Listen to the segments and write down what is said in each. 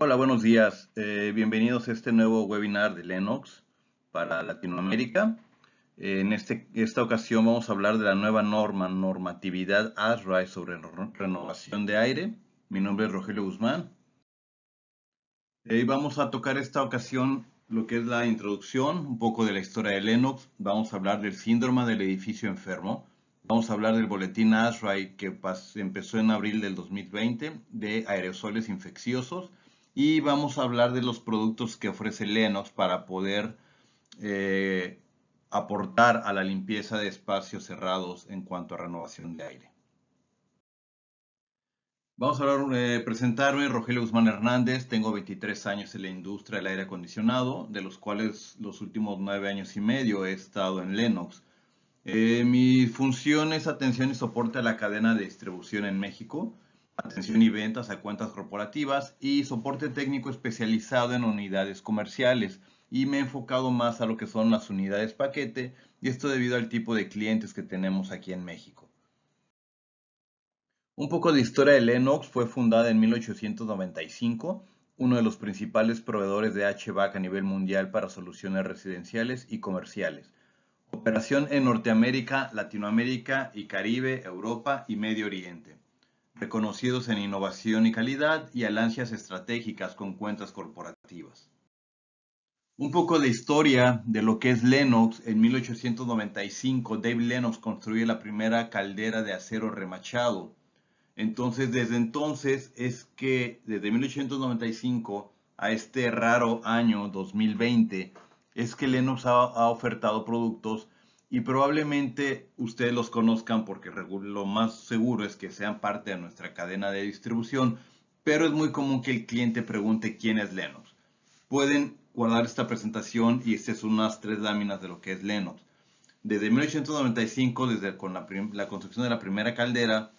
Hola, buenos días. Eh, bienvenidos a este nuevo webinar de Lenox para Latinoamérica. Eh, en este, esta ocasión vamos a hablar de la nueva norma, normatividad ASRAE sobre renovación de aire. Mi nombre es Rogelio Guzmán. Eh, y vamos a tocar esta ocasión lo que es la introducción, un poco de la historia de Lennox. Vamos a hablar del síndrome del edificio enfermo. Vamos a hablar del boletín ASRAE que empezó en abril del 2020 de aerosoles infecciosos y vamos a hablar de los productos que ofrece Lennox para poder eh, aportar a la limpieza de espacios cerrados en cuanto a renovación de aire. Vamos a eh, presentarme, Rogelio Guzmán Hernández, tengo 23 años en la industria del aire acondicionado, de los cuales los últimos 9 años y medio he estado en Lennox. Eh, mi función es atención y soporte a la cadena de distribución en México, atención y ventas a cuentas corporativas y soporte técnico especializado en unidades comerciales. Y me he enfocado más a lo que son las unidades paquete y esto debido al tipo de clientes que tenemos aquí en México. Un poco de historia de Lenox fue fundada en 1895, uno de los principales proveedores de HVAC a nivel mundial para soluciones residenciales y comerciales. Operación en Norteamérica, Latinoamérica y Caribe, Europa y Medio Oriente reconocidos en innovación y calidad y alianzas estratégicas con cuentas corporativas. Un poco de historia de lo que es Lennox. En 1895, Dave Lennox construye la primera caldera de acero remachado. Entonces, desde entonces es que, desde 1895 a este raro año 2020, es que Lenox ha, ha ofertado productos y probablemente ustedes los conozcan porque lo más seguro es que sean parte de nuestra cadena de distribución, pero es muy común que el cliente pregunte quién es Lenox. Pueden guardar esta presentación y estas son unas tres láminas de lo que es Lenox. Desde 1895, desde con la, la construcción de la primera caldera,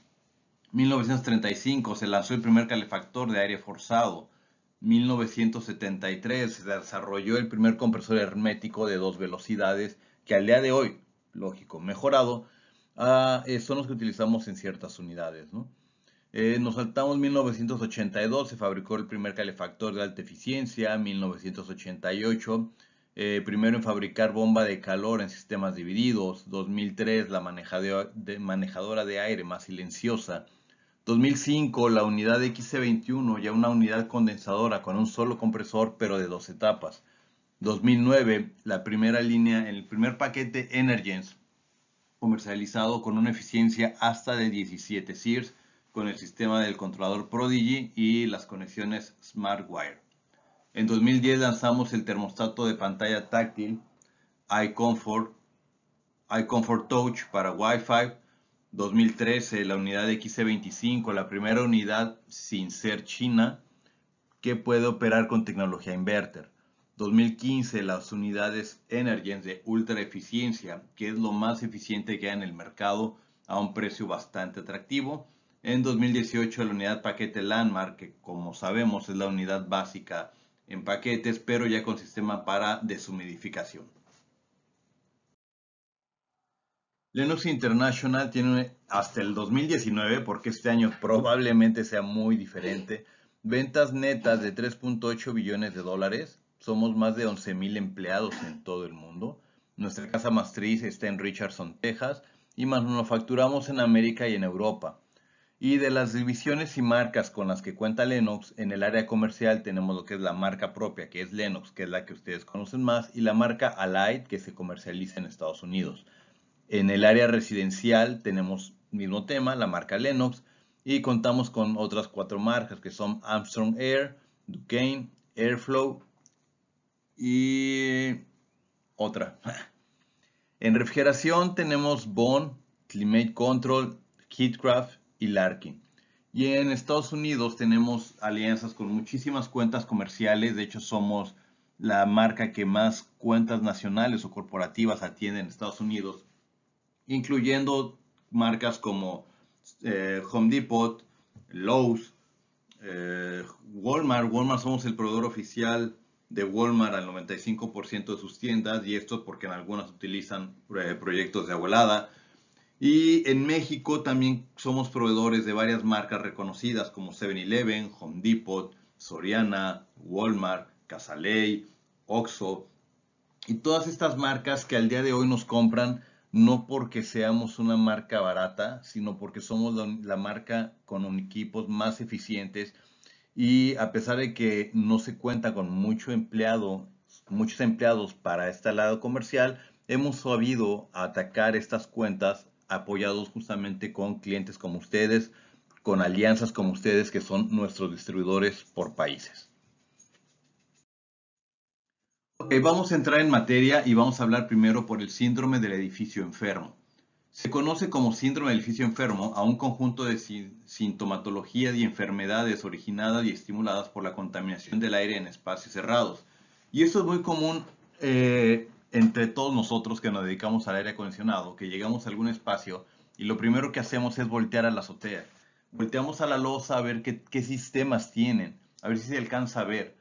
1935 se lanzó el primer calefactor de aire forzado. 1973 se desarrolló el primer compresor hermético de dos velocidades que al día de hoy, lógico, mejorado, ah, eh, son los que utilizamos en ciertas unidades. Eh, nos saltamos 1982, se fabricó el primer calefactor de alta eficiencia, 1988, eh, primero en fabricar bomba de calor en sistemas divididos, 2003 la manejadora de, manejadora de aire más silenciosa, 2005 la unidad x 21 ya una unidad condensadora con un solo compresor pero de dos etapas, 2009, la primera línea, el primer paquete Energens, comercializado con una eficiencia hasta de 17 SIRS con el sistema del controlador Prodigy y las conexiones SmartWire. En 2010 lanzamos el termostato de pantalla táctil iComfort, iComfort Touch para Wi-Fi. 2013 la unidad XC25, e la primera unidad sin ser china que puede operar con tecnología inverter. 2015 las unidades Energens de ultra eficiencia, que es lo más eficiente que hay en el mercado a un precio bastante atractivo. En 2018 la unidad paquete Landmark, que como sabemos es la unidad básica en paquetes, pero ya con sistema para deshumidificación. Linux International tiene hasta el 2019, porque este año probablemente sea muy diferente, ventas netas de 3.8 billones de dólares, somos más de 11.000 empleados en todo el mundo. Nuestra casa matriz está en Richardson, Texas, y manufacturamos en América y en Europa. Y de las divisiones y marcas con las que cuenta Lennox, en el área comercial tenemos lo que es la marca propia, que es Lennox, que es la que ustedes conocen más, y la marca Allied, que se comercializa en Estados Unidos. En el área residencial tenemos mismo tema, la marca Lennox, y contamos con otras cuatro marcas que son Armstrong Air, Duquesne, Airflow y otra. En refrigeración tenemos Bond, Climate Control, Heatcraft y Larkin. Y en Estados Unidos tenemos alianzas con muchísimas cuentas comerciales. De hecho, somos la marca que más cuentas nacionales o corporativas atiende en Estados Unidos, incluyendo marcas como eh, Home Depot, Lowe's, eh, Walmart. Walmart somos el proveedor oficial de Walmart al 95% de sus tiendas y esto porque en algunas utilizan eh, proyectos de abuelada. Y en México también somos proveedores de varias marcas reconocidas como 7-Eleven, Home Depot, Soriana, Walmart, Casaley, Oxo Y todas estas marcas que al día de hoy nos compran no porque seamos una marca barata, sino porque somos la marca con equipos más eficientes y a pesar de que no se cuenta con mucho empleado, muchos empleados para este lado comercial, hemos sabido atacar estas cuentas apoyados justamente con clientes como ustedes, con alianzas como ustedes que son nuestros distribuidores por países. vamos a entrar en materia y vamos a hablar primero por el síndrome del edificio enfermo. Se conoce como síndrome del edificio enfermo a un conjunto de sintomatologías y enfermedades originadas y estimuladas por la contaminación del aire en espacios cerrados. Y esto es muy común eh, entre todos nosotros que nos dedicamos al aire acondicionado, que llegamos a algún espacio y lo primero que hacemos es voltear a la azotea. Volteamos a la losa a ver qué sistemas tienen, a ver si se alcanza a ver.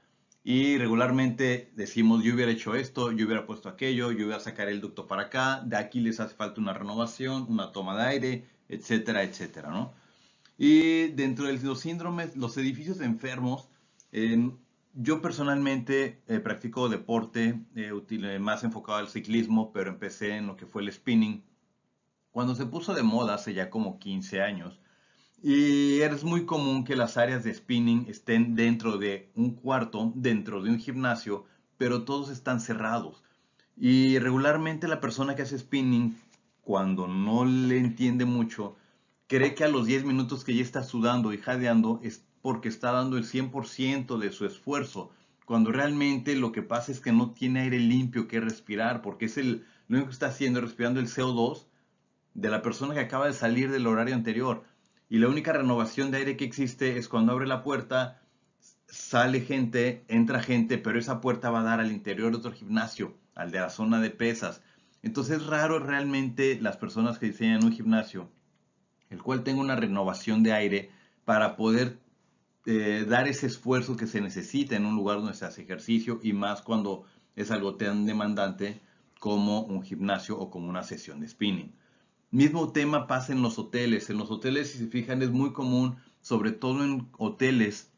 Y regularmente decimos, yo hubiera hecho esto, yo hubiera puesto aquello, yo hubiera sacar el ducto para acá, de aquí les hace falta una renovación, una toma de aire, etcétera, etcétera, ¿no? Y dentro de los síndromes, los edificios enfermos, yo personalmente eh, practico deporte eh, eh, más enfocado al ciclismo, pero empecé en lo que fue el spinning. Cuando se puso de moda hace ya como 15 años, y es muy común que las áreas de spinning estén dentro de un cuarto, dentro de un gimnasio, pero todos están cerrados. Y regularmente la persona que hace spinning, cuando no le entiende mucho, cree que a los 10 minutos que ya está sudando y jadeando es porque está dando el 100% de su esfuerzo, cuando realmente lo que pasa es que no tiene aire limpio que respirar, porque es el, lo único que está haciendo respirando el CO2 de la persona que acaba de salir del horario anterior y la única renovación de aire que existe es cuando abre la puerta, sale gente, entra gente, pero esa puerta va a dar al interior de otro gimnasio, al de la zona de pesas. Entonces es raro realmente las personas que diseñan un gimnasio, el cual tenga una renovación de aire para poder eh, dar ese esfuerzo que se necesita en un lugar donde se hace ejercicio y más cuando es algo tan demandante como un gimnasio o como una sesión de spinning. Mismo tema pasa en los hoteles. En los hoteles, si se fijan, es muy común, sobre todo en hoteles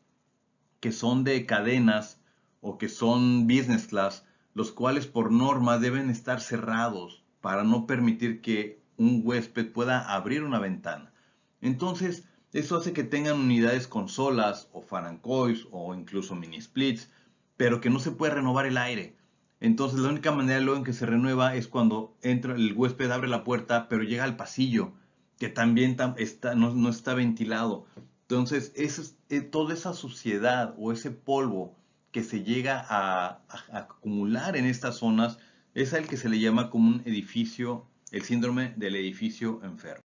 que son de cadenas o que son business class, los cuales por norma deben estar cerrados para no permitir que un huésped pueda abrir una ventana. Entonces, eso hace que tengan unidades consolas o farancois o incluso mini splits, pero que no se puede renovar el aire. Entonces la única manera luego en que se renueva es cuando entra el huésped abre la puerta, pero llega al pasillo, que también está, no, está ventilado. Entonces es, eh, toda esa suciedad o ese polvo que se llega a, acumular en estas zonas es el que se le llama como un edificio, el síndrome del edificio enfermo.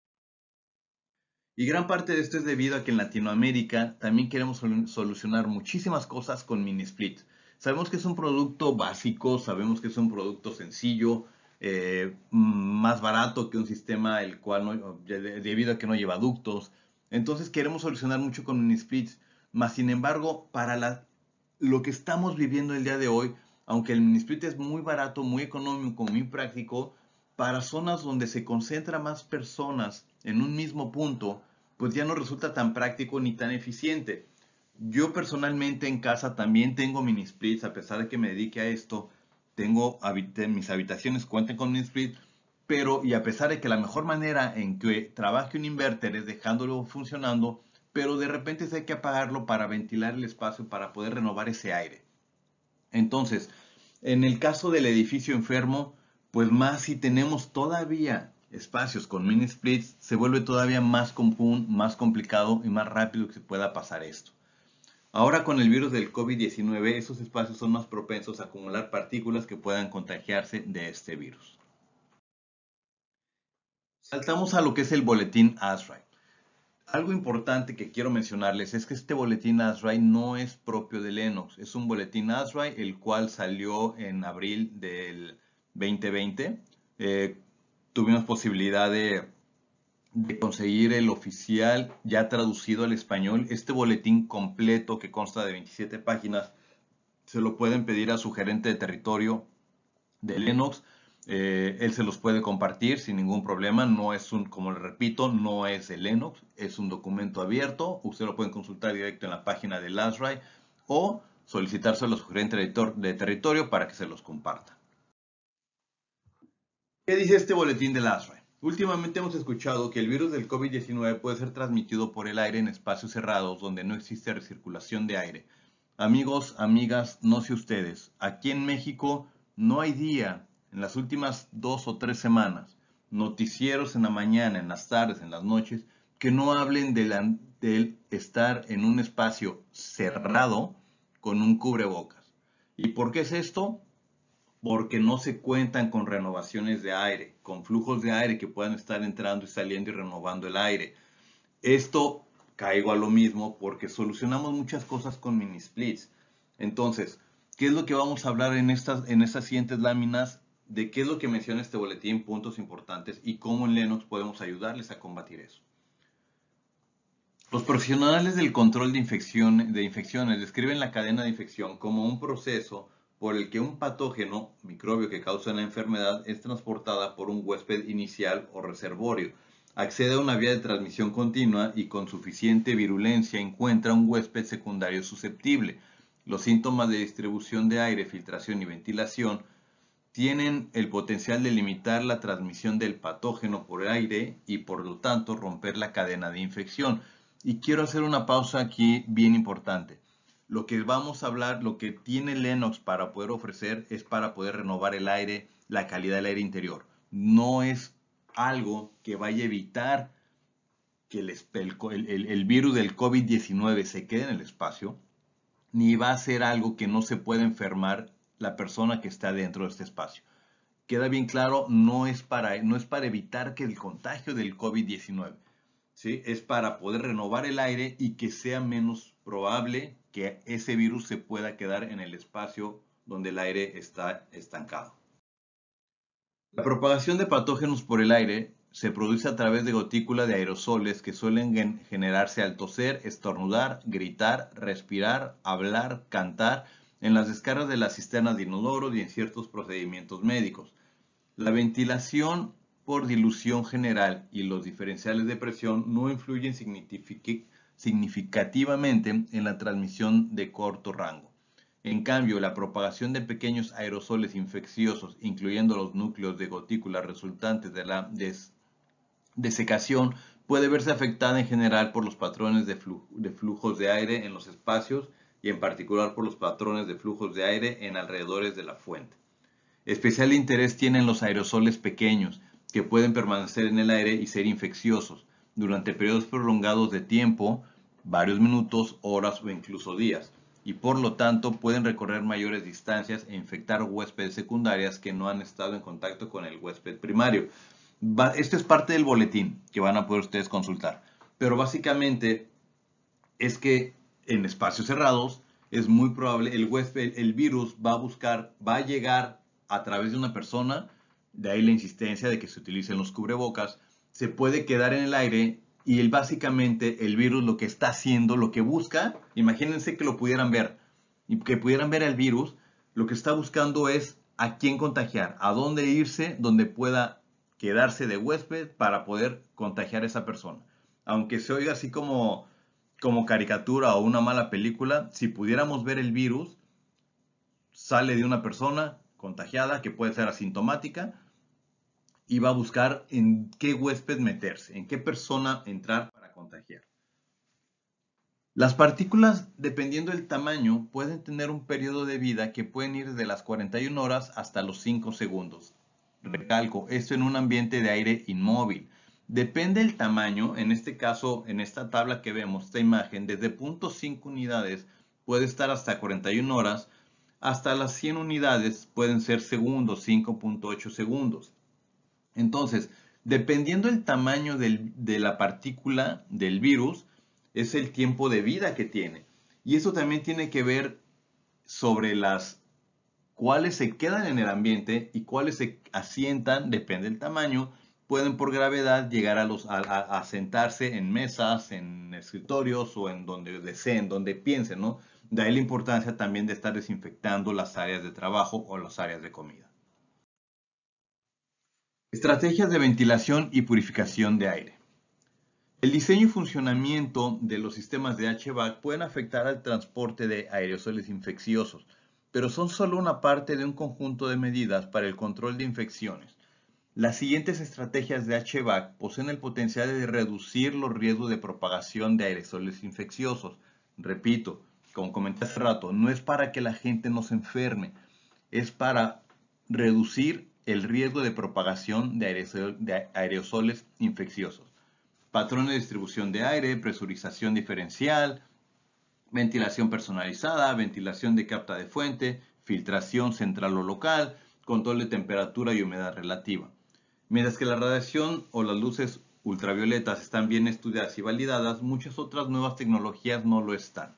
Y gran parte de esto es debido a que en Latinoamérica también queremos solucionar muchísimas cosas con mini splits. Sabemos que es un producto básico, sabemos que es un producto sencillo, eh, más barato que un sistema el cual debido a que no lleva ductos. Entonces queremos solucionar mucho con minisplits, más sin embargo, para lo que estamos viviendo el día de hoy, aunque el minisplit es muy barato, muy económico, muy práctico, para zonas donde se concentra más personas en un mismo punto, pues ya no resulta tan práctico ni tan eficiente. Yo personalmente en casa también tengo mini splits, a pesar de que me dedique a esto, tengo mis habitaciones cuentan con mini splits, pero y a pesar de que la mejor manera en que trabaje un inverter es dejándolo funcionando, pero de repente hay que apagarlo para ventilar el espacio para poder renovar ese aire. Entonces, en el caso del edificio enfermo, pues más si tenemos todavía espacios con mini splits, se vuelve todavía más común, más complicado y más rápido que se pueda pasar esto. Ahora con el virus del COVID-19, esos espacios son más propensos a acumular partículas que puedan contagiarse de este virus. Saltamos a lo que es el boletín ASRAE. Algo importante que quiero mencionarles es que este boletín ASRAE no es propio de Lennox. Es un boletín ASRAE el cual salió en abril del 2020. Eh, tuvimos posibilidad de de conseguir el oficial ya traducido al español. Este boletín completo que consta de 27 páginas se lo pueden pedir a su gerente de territorio de Lenox. Eh, él se los puede compartir sin ningún problema. No es un, como le repito, no es el Lenox. Es un documento abierto. Usted lo puede consultar directo en la página de LastRide o solicitarse a su gerente de territorio para que se los comparta. ¿Qué dice este boletín de LastRide? Últimamente hemos escuchado que el virus del COVID-19 puede ser transmitido por el aire en espacios cerrados donde no existe recirculación de aire. Amigos, amigas, no sé ustedes, aquí en México no hay día en las últimas dos o tres semanas, noticieros en la mañana, en las tardes, en las noches, que no hablen del, del estar en un espacio cerrado con un cubrebocas. ¿Y por qué es esto? porque no se cuentan con renovaciones de aire, con flujos de aire que puedan estar entrando y saliendo y renovando el aire. Esto caigo a lo mismo porque solucionamos muchas cosas con mini splits. Entonces, ¿qué es lo que vamos a hablar en estas, en siguientes láminas? De qué es lo que menciona este boletín, puntos importantes y cómo en Lenox podemos ayudarles a combatir eso. Los profesionales del control de, de infecciones describen la cadena de infección como un proceso por el que un patógeno, microbio que causa la enfermedad, es transportada por un huésped inicial o reservorio. Accede a una vía de transmisión continua y con suficiente virulencia encuentra un huésped secundario susceptible. Los síntomas de distribución de aire, filtración y ventilación tienen el potencial de limitar la transmisión del patógeno por el aire y por lo tanto romper la cadena de infección. Y quiero hacer una pausa aquí bien importante. Lo que vamos a hablar, lo que tiene Lennox para poder ofrecer es para poder renovar el aire, la calidad del aire interior. No es algo que vaya a evitar que el, virus del COVID-19 se quede en el espacio, ni va a ser algo que no se pueda enfermar la persona que está dentro de este espacio. Queda bien claro, no es para, no es para evitar que el contagio del COVID-19, ¿sí? es para poder renovar el aire y que sea menos probable que ese virus se pueda quedar en el espacio donde el aire está estancado. La propagación de patógenos por el aire se produce a través de gotículas de aerosoles que suelen generarse al toser, estornudar, gritar, respirar, hablar, cantar, en las descargas de las cisternas de inodoro y en ciertos procedimientos médicos. La ventilación por dilución general y los diferenciales de presión no influyen significativamente significativamente en la transmisión de corto rango. En cambio, la propagación de pequeños aerosoles infecciosos, incluyendo los núcleos de gotículas resultantes de la desecación, puede verse afectada en general por los patrones de, de, flujos de aire en los espacios y en particular por los patrones de flujos de aire en alrededores de la fuente. Especial interés tienen los aerosoles pequeños, que pueden permanecer en el aire y ser infecciosos durante periodos prolongados de tiempo varios minutos, horas o incluso días, y por lo tanto pueden recorrer mayores distancias e infectar huéspedes secundarias que no han estado en contacto con el huésped primario. Esto es parte del boletín que van a poder ustedes consultar, pero básicamente es que en espacios cerrados es muy probable el huésped, el virus va a buscar, va a llegar a través de una persona, de ahí la insistencia de que se utilicen los cubrebocas, se puede quedar en el aire y básicamente el virus lo que está haciendo, lo que busca, imagínense que lo pudieran ver y que pudieran ver el virus, lo que está buscando es a quién contagiar, a dónde irse, donde pueda quedarse de huésped para poder contagiar a esa persona. Aunque se oiga así como, como caricatura o una mala película, si pudiéramos ver el virus, sale de una persona contagiada que puede ser asintomática y va a buscar en qué huésped meterse, en qué persona entrar para contagiar. Las partículas, dependiendo del tamaño, pueden tener un periodo de vida que pueden ir de las 41 horas hasta los 5 segundos. Recalco, esto en un ambiente de aire inmóvil. Depende del tamaño, en este caso, en esta tabla que vemos, esta imagen, desde 0.5 unidades puede estar hasta 41 horas, hasta las 100 unidades pueden ser segundos, 5.8 segundos. Entonces, dependiendo del tamaño de la partícula del virus, es el tiempo de vida que tiene. Y eso también tiene que ver sobre las cuáles se quedan en el ambiente y cuáles se asientan, depende del tamaño, pueden por gravedad llegar a, los, a, sentarse en mesas, en escritorios o en donde deseen, donde piensen, ¿no? De ahí la importancia también de estar desinfectando las áreas de trabajo o las áreas de comida. Estrategias de ventilación y purificación de aire. El diseño y funcionamiento de los sistemas de HVAC pueden afectar al transporte de aerosoles infecciosos, pero son solo una parte de un conjunto de medidas para el control de infecciones. Las siguientes estrategias de HVAC poseen el potencial de reducir los riesgos de propagación de aerosoles infecciosos. Repito, como comenté hace rato, no es para que la gente no se enferme, es para reducir el riesgo de propagación de, aerosoles infecciosos, patrones de distribución de aire, presurización diferencial, ventilación personalizada, ventilación de capta de fuente, filtración central o local, control de temperatura y humedad relativa. Mientras que la radiación o las luces ultravioletas están bien estudiadas y validadas, muchas otras nuevas tecnologías no lo están.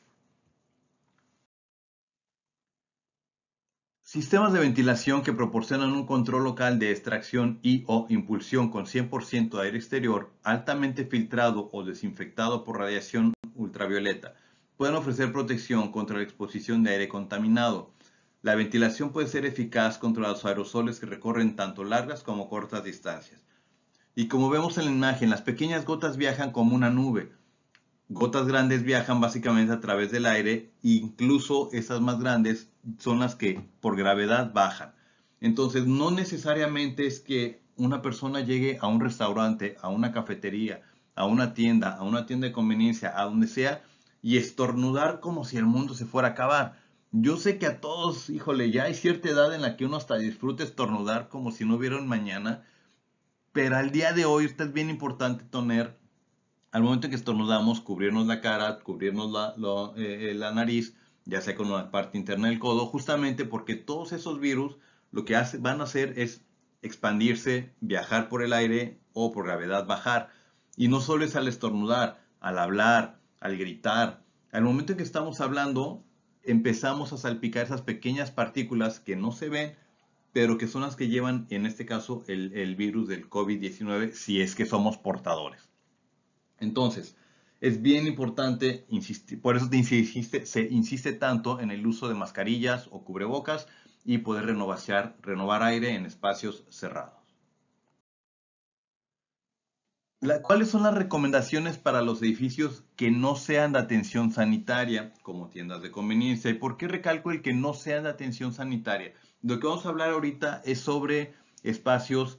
Sistemas de ventilación que proporcionan un control local de extracción y o impulsión con 100% de aire exterior altamente filtrado o desinfectado por radiación ultravioleta pueden ofrecer protección contra la exposición de aire contaminado. La ventilación puede ser eficaz contra los aerosoles que recorren tanto largas como cortas distancias. Y como vemos en la imagen, las pequeñas gotas viajan como una nube, gotas grandes viajan básicamente a través del aire, incluso esas más grandes son las que por gravedad bajan. Entonces, no necesariamente es que una persona llegue a un restaurante, a una cafetería, a una tienda, a una tienda de conveniencia, a donde sea, y estornudar como si el mundo se fuera a acabar. Yo sé que a todos, híjole, ya hay cierta edad en la que uno hasta disfruta estornudar como si no hubiera un mañana, pero al día de hoy usted es bien importante tener al momento en que estornudamos, cubrirnos la cara, cubrirnos eh, eh, la, nariz, ya sea con la parte interna del codo, justamente porque todos esos virus lo que van a hacer es expandirse, viajar por el aire o por gravedad bajar. Y no solo es al estornudar, al hablar, al gritar. Al momento en que estamos hablando, empezamos a salpicar esas pequeñas partículas que no se ven, pero que son las que llevan, en este caso, el, el virus del COVID-19, si es que somos portadores. Entonces, es bien importante, insistir, por eso se insiste tanto en el uso de mascarillas o cubrebocas y poder renovar, renovar aire en espacios cerrados. ¿Cuáles son las recomendaciones para los edificios que no sean de atención sanitaria, como tiendas de conveniencia? ¿Y por qué recalco el que no sean de atención sanitaria? Lo que vamos a hablar ahorita es sobre espacios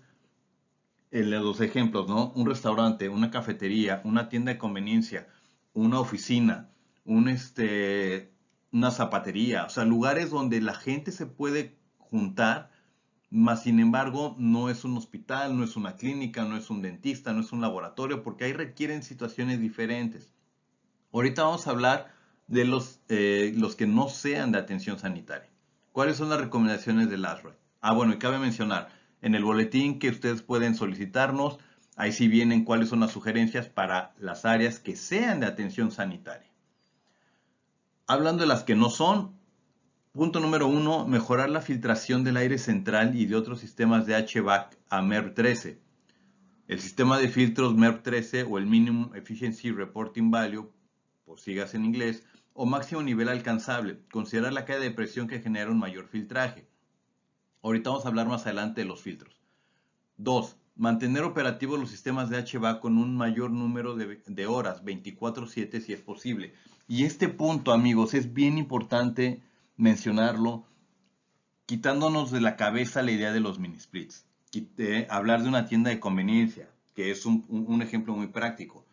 los ejemplos, ¿no? Un restaurante, una cafetería, una tienda de conveniencia, una oficina, un este, una zapatería, o sea, lugares donde la gente se puede juntar, más sin embargo, no es un hospital, no es una clínica, no es un dentista, no es un laboratorio, porque ahí requieren situaciones diferentes. Ahorita vamos a hablar de los, eh, que no sean de atención sanitaria. ¿Cuáles son las recomendaciones del ASROE? Ah, bueno, y cabe mencionar, en el boletín que ustedes pueden solicitarnos. Ahí sí vienen cuáles son las sugerencias para las áreas que sean de atención sanitaria. Hablando de las que no son, punto número uno, mejorar la filtración del aire central y de otros sistemas de HVAC a MERV-13. El sistema de filtros MER 13 o el Minimum Efficiency Reporting Value, por sigas en inglés, o máximo nivel alcanzable, considerar la caída de presión que genera un mayor filtraje. Ahorita vamos a hablar más adelante de los filtros. Dos, Mantener operativos los sistemas de HVAC con un mayor número de, horas, 24/7 si es posible. Y este punto, amigos, es bien importante mencionarlo, quitándonos de la cabeza la idea de los mini splits. Eh, hablar de una tienda de conveniencia, que es un, ejemplo muy práctico.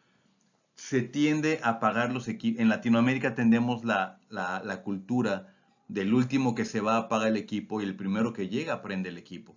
Se tiende a pagar los equipos, en Latinoamérica tendemos la, la, la cultura del último que se va apaga el equipo y el primero que llega prende el equipo.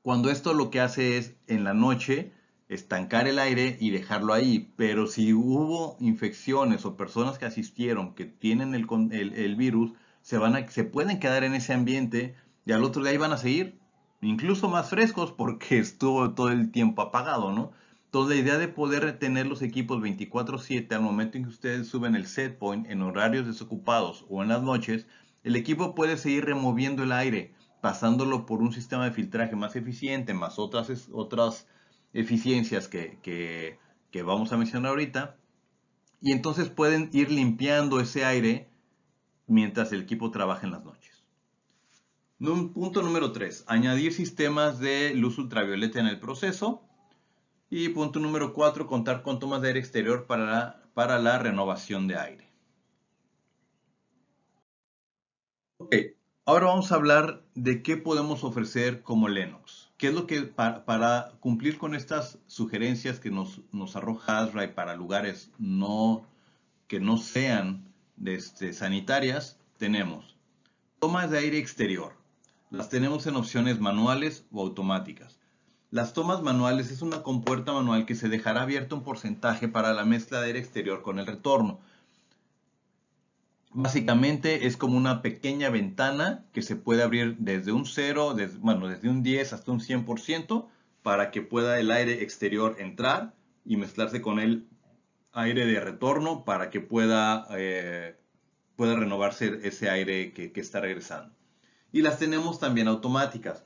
Cuando esto lo que hace es en la noche estancar el aire y dejarlo ahí, pero si hubo infecciones o personas que asistieron que tienen el, virus, se, van se pueden quedar en ese ambiente y al otro día van a seguir, incluso más frescos porque estuvo todo el tiempo apagado, ¿no? Entonces la idea de poder retener los equipos 24/7 al momento en que ustedes suben el set point en horarios desocupados o en las noches el equipo puede seguir removiendo el aire, pasándolo por un sistema de filtraje más eficiente, más otras, otras eficiencias que, vamos a mencionar ahorita. Y entonces pueden ir limpiando ese aire mientras el equipo trabaja en las noches. Punto número 3, añadir sistemas de luz ultravioleta en el proceso. Y punto número 4, contar con tomas de aire exterior para, para la renovación de aire. Ok, ahora vamos a hablar de qué podemos ofrecer como Linux. ¿Qué es lo que para, cumplir con estas sugerencias que nos, nos arroja y para lugares que no sean este, sanitarias? Tenemos tomas de aire exterior. Las tenemos en opciones manuales o automáticas. Las tomas manuales es una compuerta manual que se dejará abierta un porcentaje para la mezcla de aire exterior con el retorno. Básicamente es como una pequeña ventana que se puede abrir desde un 0, bueno, desde un 10 hasta un 100% para que pueda el aire exterior entrar y mezclarse con el aire de retorno para que pueda, eh, pueda renovarse ese aire que, está regresando. Y las tenemos también automáticas.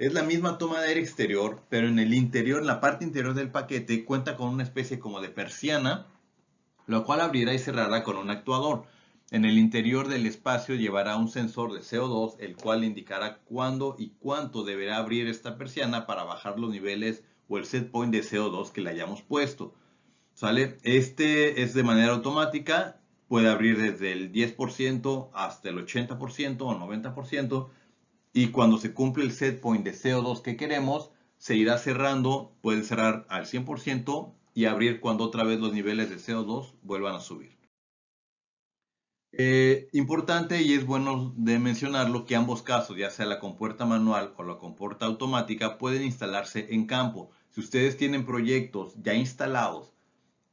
Es la misma toma de aire exterior, pero en el interior, en la parte interior del paquete, cuenta con una especie como de persiana, lo cual abrirá y cerrará con un actuador. En el interior del espacio llevará un sensor de CO2, el cual indicará cuándo y cuánto deberá abrir esta persiana para bajar los niveles o el set point de CO2 que le hayamos puesto. ¿Sale? Este es de manera automática, puede abrir desde el 10% hasta el 80% o 90%, y cuando se cumple el set point de CO2 que queremos, se irá cerrando, puede cerrar al 100% y abrir cuando otra vez los niveles de CO2 vuelvan a subir. Eh, importante y es bueno de mencionarlo que ambos casos, ya sea la compuerta manual o la compuerta automática, pueden instalarse en campo. Si ustedes tienen proyectos ya instalados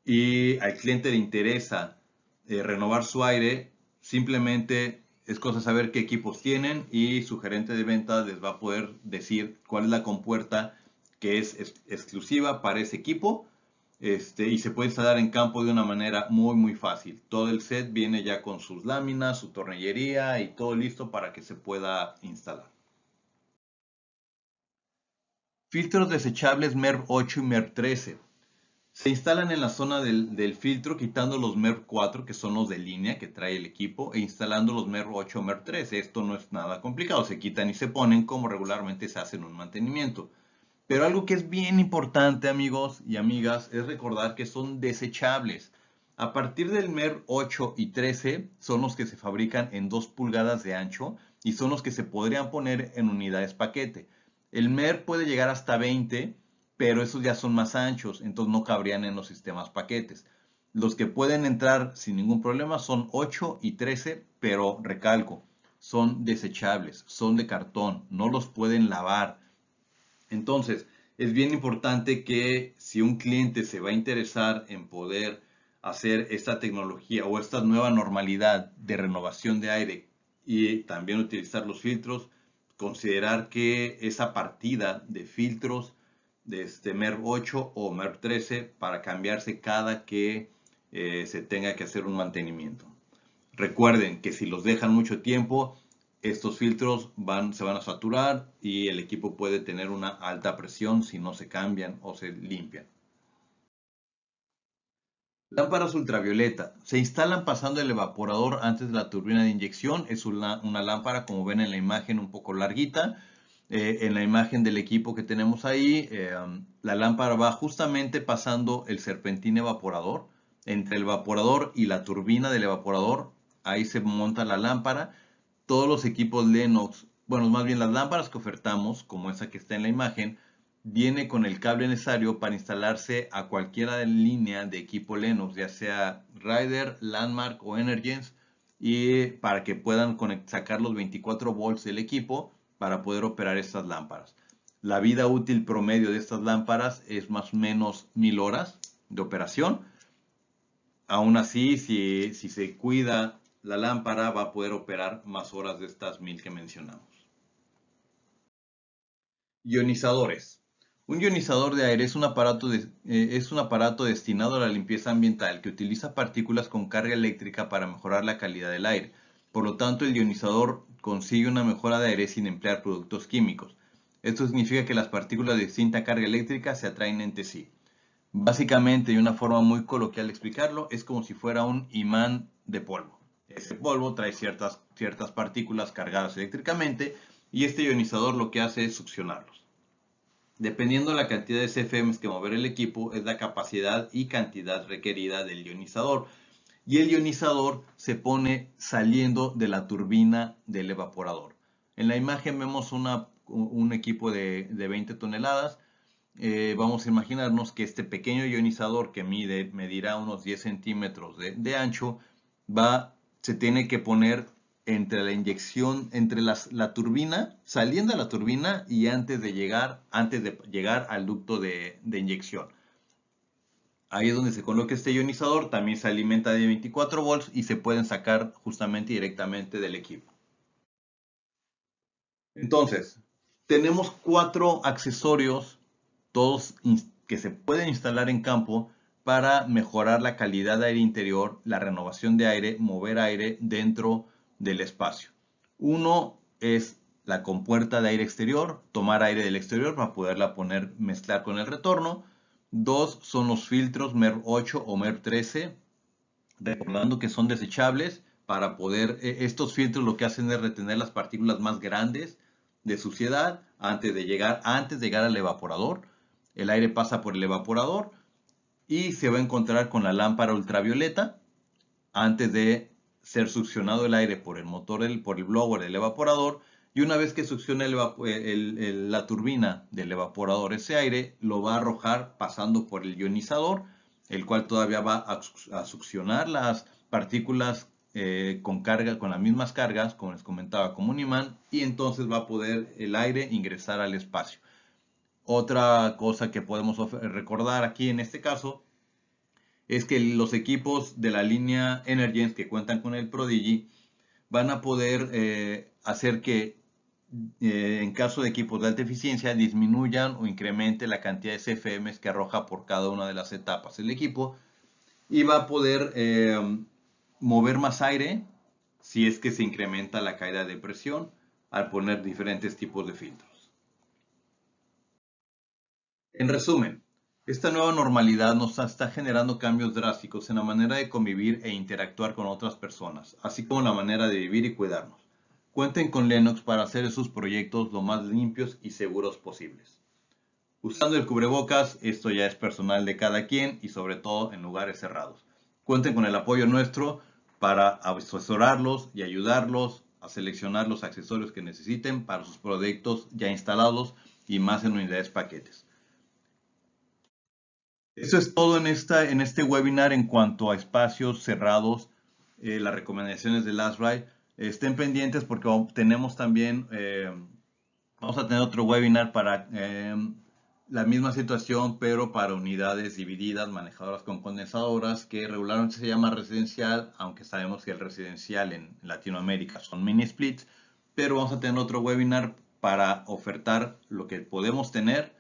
y al cliente le interesa eh, renovar su aire, simplemente es cosa saber qué equipos tienen y su gerente de venta les va a poder decir cuál es la compuerta que es exclusiva para ese equipo este, y se puede instalar en campo de una manera muy muy fácil. Todo el set viene ya con sus láminas, su tornillería y todo listo para que se pueda instalar. Filtros desechables MERV 8 y MERV 13. Se instalan en la zona del, del, filtro quitando los MERV 4 que son los de línea que trae el equipo e instalando los MERV 8 o MERV 13. Esto no es nada complicado, se quitan y se ponen como regularmente se hace en un mantenimiento. Pero algo que es bien importante, amigos y amigas, es recordar que son desechables. A partir del MER 8 y 13 son los que se fabrican en 2 pulgadas de ancho y son los que se podrían poner en unidades paquete. El MER puede llegar hasta 20, pero esos ya son más anchos, entonces no cabrían en los sistemas paquetes. Los que pueden entrar sin ningún problema son 8 y 13, pero recalco, son desechables, son de cartón, no los pueden lavar, entonces, es bien importante que si un cliente se va a interesar en poder hacer esta tecnología o esta nueva normalidad de renovación de aire y también utilizar los filtros, considerar que esa partida de filtros de este MERV 8 o MERV 13 para cambiarse cada que eh, se tenga que hacer un mantenimiento. Recuerden que si los dejan mucho tiempo, estos filtros se van a saturar y el equipo puede tener una alta presión si no se cambian o se limpian. Lámparas ultravioleta. Se instalan pasando el evaporador antes de la turbina de inyección. Es una, lámpara, como ven en la imagen, un poco larguita. Eh, en la imagen del equipo que tenemos ahí, eh, la lámpara va justamente pasando el serpentín evaporador. Entre el evaporador y la turbina del evaporador, ahí se monta la lámpara todos los equipos Lennox, bueno, más bien las lámparas que ofertamos, como esa que está en la imagen, viene con el cable necesario para instalarse a cualquiera línea de equipo Lennox, ya sea Rider, Landmark o Energens, y para que puedan sacar los 24 volts del equipo para poder operar estas lámparas. La vida útil promedio de estas lámparas es más o menos 1000 horas de operación. Aún así, si, si se cuida la lámpara va a poder operar más horas de estas mil que mencionamos. Ionizadores. Un ionizador de aire es un, aparato eh, es un aparato destinado a la limpieza ambiental que utiliza partículas con carga eléctrica para mejorar la calidad del aire. Por lo tanto, el ionizador consigue una mejora de aire sin emplear productos químicos. Esto significa que las partículas de distinta carga eléctrica se atraen entre sí. Básicamente, y una forma muy coloquial de explicarlo, es como si fuera un imán de polvo ese polvo trae ciertas, ciertas partículas cargadas eléctricamente y este ionizador lo que hace es succionarlos. Dependiendo de la cantidad de CFMs que mover el equipo, es la capacidad y cantidad requerida del ionizador. Y el ionizador se pone saliendo de la turbina del evaporador. En la imagen vemos una, un equipo de, de 20 toneladas. Eh, vamos a imaginarnos que este pequeño ionizador que mide, medirá unos 10 centímetros de, de ancho, va se tiene que poner entre la inyección, entre la turbina, saliendo de la turbina y antes de llegar, antes de llegar al ducto de, de inyección. Ahí es donde se coloca este ionizador, también se alimenta de 24 volts y se pueden sacar justamente directamente del equipo. Entonces, tenemos cuatro accesorios, todos que se pueden instalar en campo para mejorar la calidad de aire interior, la renovación de aire, mover aire dentro del espacio. Uno es la compuerta de aire exterior, tomar aire del exterior para poderla poner, mezclar con el retorno. Dos son los filtros MER 8 o MER 13, recordando que son desechables para poder, e, estos filtros lo que hacen es retener las partículas más grandes de suciedad antes de llegar, antes de llegar al evaporador. El aire pasa por el evaporador y se va a encontrar con la lámpara ultravioleta antes de ser succionado el aire por el motor, el, por el blower, el evaporador, y una vez que succiona la turbina del evaporador ese aire, lo va a arrojar pasando por el ionizador, el cual todavía va a, succionar las partículas eh, con carga, con las mismas cargas, como les comentaba, como un imán, y entonces va a poder el aire ingresar al espacio. Otra cosa que podemos recordar aquí en este caso es que los equipos de la línea Energens que cuentan con el Prodigy van a poder eh, hacer que eh, en caso de equipos de alta eficiencia disminuyan o incremente la cantidad de CFMs que arroja por cada una de las etapas el equipo y va a poder eh, mover más aire si es que se incrementa la caída de presión al poner diferentes tipos de filtros. En resumen, esta nueva normalidad nos está generando cambios drásticos en la manera de convivir e interactuar con otras personas, así como la manera de vivir y cuidarnos. Cuenten con Lennox para hacer sus proyectos lo más limpios y seguros posibles. Usando el cubrebocas, esto ya es personal de cada quien y sobre todo en lugares cerrados. Cuenten con el apoyo nuestro para asesorarlos y ayudarlos a seleccionar los accesorios que necesiten para sus proyectos ya instalados y más en unidades paquetes. Eso es todo en, esta, en este webinar en cuanto a espacios cerrados, eh, las recomendaciones de Last Ride. Estén pendientes porque tenemos también, eh, vamos a tener otro webinar para eh, la misma situación, pero para unidades divididas, manejadoras con condensadoras, que regularmente se llama residencial, aunque sabemos que el residencial en Latinoamérica son mini splits, pero vamos a tener otro webinar para ofertar lo que podemos tener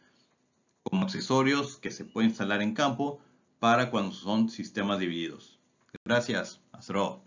como accesorios que se pueden instalar en campo para cuando son sistemas divididos. Gracias, Astro.